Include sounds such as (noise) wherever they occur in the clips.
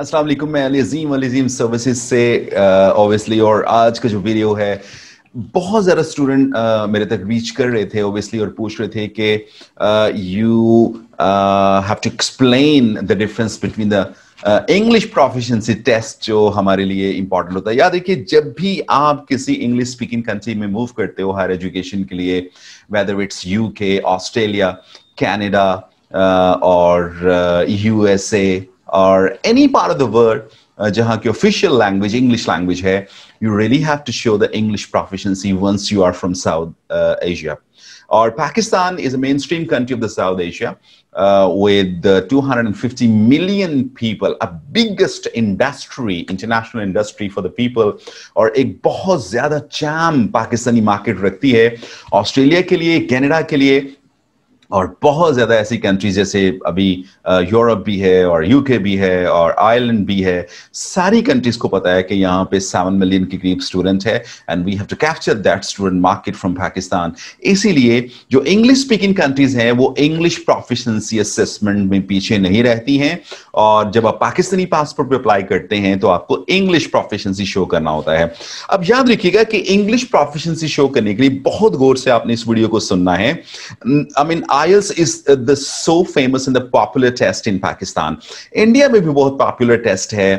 अस्सलाम वालेकुम मैं अली अजीम सर्विसेज से ऑब्वियसली uh, और आज का जो वीडियो है बहुत ज़्यादा स्टूडेंट uh, मेरे तक रीच कर रहे थे ऑब्वियसली और पूछ रहे थे कि you have to explain the difference between the English proficiency test जो हमारे लिए इंपॉर्टेंट होता है याद देखिए जब भी आप किसी इंग्लिश स्पीकिंग कंट्री में मूव करते हो हायर एजुकेशन के लिए whether it's U K Australia Canada और USA uh, or any part of the world uh, ki official language English language hai, you really have to show the English proficiency once you are from South uh, Asia. Or Pakistan is a mainstream country of the South Asia uh, with 250 million people, a biggest industry, international industry for the people Or ek bahut zyada jam Pakistani market rakhti hai Australia ke liye, Canada ke liye. और बहुत ज़्यादा ऐसी countries जैसे अभी Europe भी है और UK भी है और आयरलैंड भी है सारी कंट्रीज को पता है कि यहाँ पे सेवन मिलियन के करीब स्टूडेंट है and we have to capture that student market from Pakistan इसीलिए जो इंग्लिश स्पीकिंग कंट्रीज हैं वो इंग्लिश प्रोफिशंसी असेसमेंट में पीछे नहीं रहती हैं और जब आप पाकिस्तानी पासपोर्ट पर अप्लाई करते हैं तो आपको इंग्लिश प्रोफिशंसी शो करना होता है अब याद रखिएगा कि इंग्लिश प्रोफिशंसी शो करने के लिए बहुत गौर से आपने इस वीडियो को सुनना है I I mean mean, IELTS is the so famous in the popular test in Pakistan India में भी बहुत पॉपुलर टेस्ट है,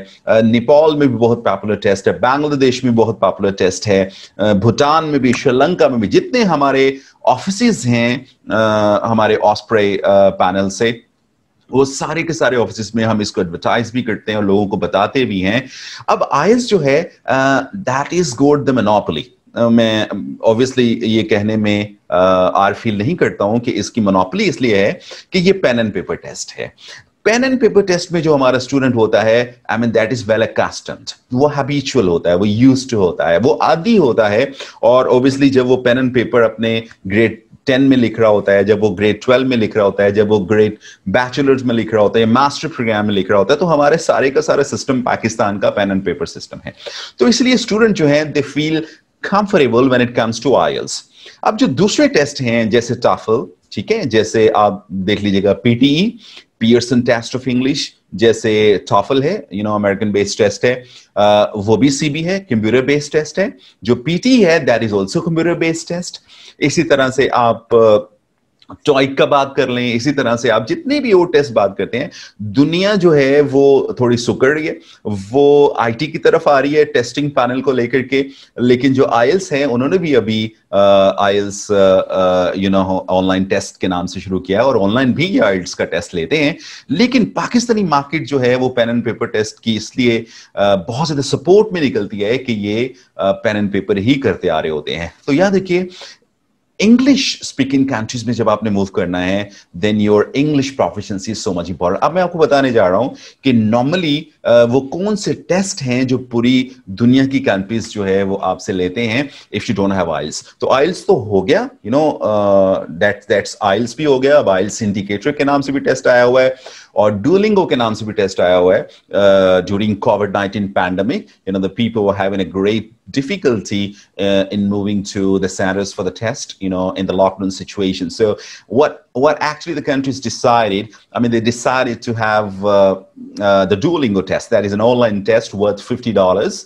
नेपाल uh, में भी बहुत पॉपुलर टेस्ट है, बांग्लादेश में बहुत पॉपुलर टेस्ट है, भूटान uh, में भी, श्रीलंका में भी, जितने हमारे ऑफिस हैं uh, हमारे ऑस्प्रे पैनल से वो सारे के सारे ऑफिस में हम इसको एडवर्टाइज भी करते हैं और लोगों को बताते भी हैं अब आयल्स जो है that is got the monopoly मैं ऑब्वियसली ये कहने में आर फील नहीं करता हूं कि इसकी मोनोपली इसलिए है कि ये पेन एंड पेपर टेस्ट है पेन एंड पेपर टेस्ट में जो हमारा स्टूडेंट होता है I mean that is well accustomed वो हैबिचुअल होता है वो यूज होता है वो आदि होता है और ऑब्वियसली जब वो पेन एंड पेपर अपने ग्रेड टेन में लिख रहा होता है जब वो ग्रेड ट्वेल्व में लिख रहा होता है जब वो ग्रेड बैचलर्स में लिख रहा होता है मास्टर प्रोग्राम में लिख रहा होता है तो हमारे सारे का सारा सिस्टम पाकिस्तान का पेन एंड पेपर सिस्टम है तो इसलिए स्टूडेंट जो है they feel comfortable when it comes to IELTS अब जो दूसरे टेस्ट हैं जैसे टाफल ठीक है जैसे आप देख लीजिएगा PTE Pearson test of English जैसे टॉफल है you know American based test है वो भी सीबी है कंप्यूटर बेस्ड टेस्ट है जो पीटी e है that is also computer based test इसी तरह से आप चौक का बात कर लें इसी तरह से आप जितने भी वो टेस्ट बात करते हैं दुनिया जो है वो थोड़ी सुकड़ रही है वो आईटी की तरफ आ रही है टेस्टिंग पैनल को लेकर के लेकिन जो आयल्स हैं उन्होंने भी अभी IELTS you know online test के नाम से शुरू किया है और ऑनलाइन भी ये आयल्स का टेस्ट लेते हैं लेकिन पाकिस्तानी मार्केट जो है वो पेन एंड पेपर टेस्ट की इसलिए बहुत ज्यादा सपोर्ट में निकलती है कि ये पेन एंड पेपर ही करते आ रहे होते हैं तो याद रखिए इंग्लिश स्पीकिंग कंट्रीज में जब आपने मूव करना है then your English proficiency so much important अब मैं आपको बताने जा रहा हूं कि नॉर्मली वो कौन से टेस्ट हैं जो पूरी दुनिया की कंट्रीज जो है वो आपसे लेते हैं if you don't have IELTS तो आइल्स तो हो गया you know that that's IELTS भी हो गया अब आइल्स इंडिकेटर के नाम से भी टेस्ट आया हुआ है और Duolingo के नाम से भी टेस्ट आया हुआ है during Covid nineteen pandemic you know the people having a great difficulty uh, in moving to the centers for the test, you know, in the lockdown situation. So what what actually the countries decided, I mean, they decided to have uh, uh, the Duolingo test. That is an online test worth fifty dollars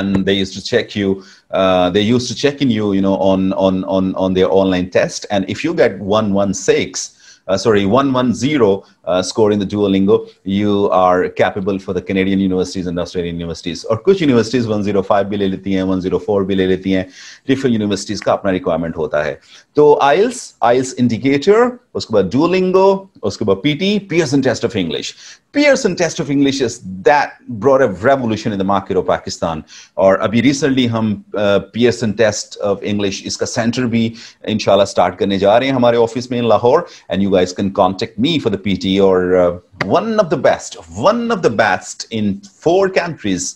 and they used to check you uh, they used to check in you you know on on on on their online test and if you get 116 uh, sorry, 110 uh, score in the Duolingo, you are capable for the Canadian universities and Australian universities. Or कुछ universities 105 भी 104 भी different universities ka apna requirement hota hai. So IELTS, IELTS indicator, उसके बाद Duolingo उसके बाद PT Pearson test of English Pearson test of English is that brought a revolution in the market of Pakistan और अभी recently हम Pearson test of English इसका centre भी इंशाल्लाह स्टार्ट करने जा रहे हैं हमारे ऑफिस में in Lahore and you guys can contact me for the PT और one of the best one of the best in four countries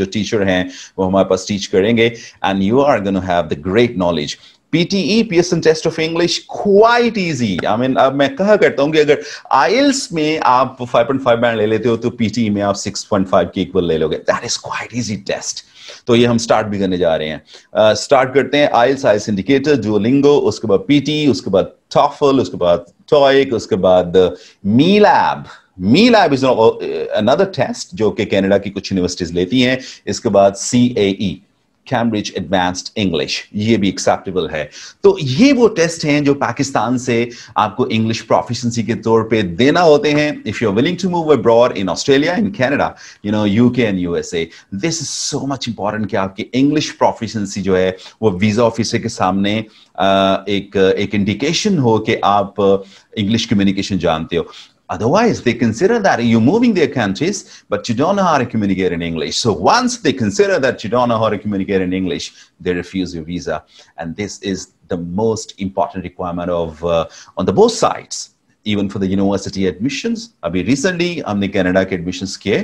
जो टीचर हैं वो हमारे पास टीच करेंगे and you are gonna have the great knowledge PTE Pearson Test of English quite easy. I mean, अब मैं कहा करता हूं कि अगर IELTS में आप 5.5 बैंड ले लेते हो तो PTE में आप 6.5 के इक्वल ले लोगे that is quite easy test तो ये हम स्टार्ट भी करने जा रहे हैं स्टार्ट uh, करते हैं आइल्स आइल्स इंडिकेटर जुअलिंगो उसके बाद पीटी e, उसके बाद टॉफल उसके बाद टॉइक उसके बाद MELAB is another test जो कि कैनेडा की कुछ यूनिवर्सिटीज लेती हैं इसके बाद सी कैम्ब्रिज एडवांस्ड इंग्लिश ये भी एक्सेप्टेबल है तो ये वो टेस्ट हैं जो पाकिस्तान से आपको इंग्लिश प्रोफिशंसी के तौर पे देना होते हैं if you are willing to move abroad in Australia in Canada you know UK and USA this is so much important कि आपकी इंग्लिश प्रोफिशंसी जो है वो वीजा ऑफिसर के सामने uh, एक एक इंडिकेशन हो कि आप इंग्लिश uh, कम्युनिकेशन जानते हो Otherwise, they consider that you're moving their countries, but you don't know how to communicate in English. So once they consider that you don't know how to communicate in English, they refuse your visa. And this is the most important requirement of uh, on the both sides. Even for the university admissions अभी recently हमने Canada के admissions किए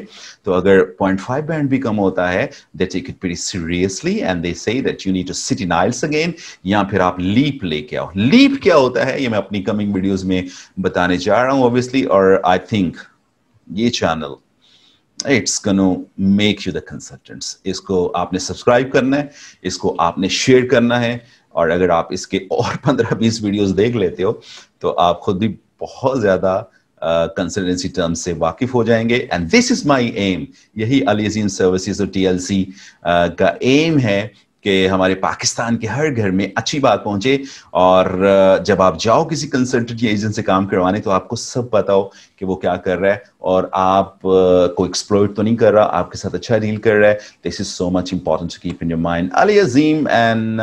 तो अगर 0.5 band भी कम होता है they take it very seriously and they say that you need to sit in IELTS again या फिर आप लीप लेके आओ लीप क्या होता है ये मैं अपनी कमिंग वीडियोज में बताने जा रहा हूँ ऑब्वियसली और आई थिंक ये channel it's gonna make you the consultants इसको आपने सब्सक्राइब करना है इसको आपने शेयर करना है और अगर आप इसके और (laughs) पंद्रह बीस वीडियोस देख लेते हो तो आप खुद भी बहुत ज़्यादा कंसल्टेंसी टर्म से वाकिफ हो जाएंगे and this is my aim यही अलीजीम सर्विसेज और टीएलसी का एम है कि हमारे पाकिस्तान के हर घर में अच्छी बात पहुंचे और जब आप जाओ किसी कंसल्टेंट या एजेंट से काम करवाने तो आपको सब बताओ कि वो क्या कर रहा है और आप को एक्सप्लोर तो नहीं कर रहा आपके साथ अच्छा डील कर रहा है this is so much important to keep in your mind Ali Azeem and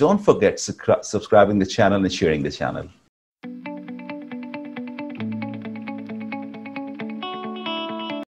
don't forget subscribing the channel and sharing the channel